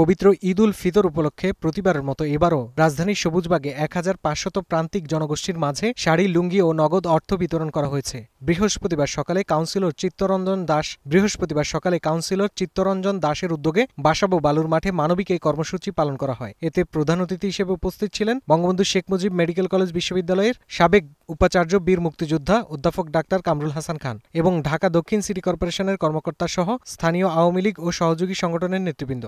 পবিত্র ঈদ উল ফিতর উপলক্ষে প্রতিবারের মতো এবারও রাজধানীর সবুজবাগে এক হাজার পাঁচশত প্রান্তিক জনগোষ্ঠীর মাঝে শাড়ি লুঙ্গি ও নগদ অর্থ বিতরণ করা হয়েছে বৃহস্পতিবার সকালে কাউন্সিলর চিত্তরঞ্জন দাস বৃহস্পতিবার সকালে কাউন্সিলর চিত্তরঞ্জন দাসের উদ্যোগে বাসাবো বালুর মাঠে মানবিক এই কর্মসূচি পালন করা হয় এতে প্রধান অতিথি হিসেবে উপস্থিত ছিলেন বঙ্গবন্ধু শেখ মুজিব মেডিকেল কলেজ বিশ্ববিদ্যালয়ের সাবেক উপাচার্য বীর মুক্তিযোদ্ধা অধ্যাপক ডাক্তার কামরুল হাসান খান এবং ঢাকা দক্ষিণ সিটি কর্পোরেশনের কর্মকর্তা সহ স্থানীয় আওয়ামী লীগ ও সহযোগী সংগঠনের নেতৃবৃন্দ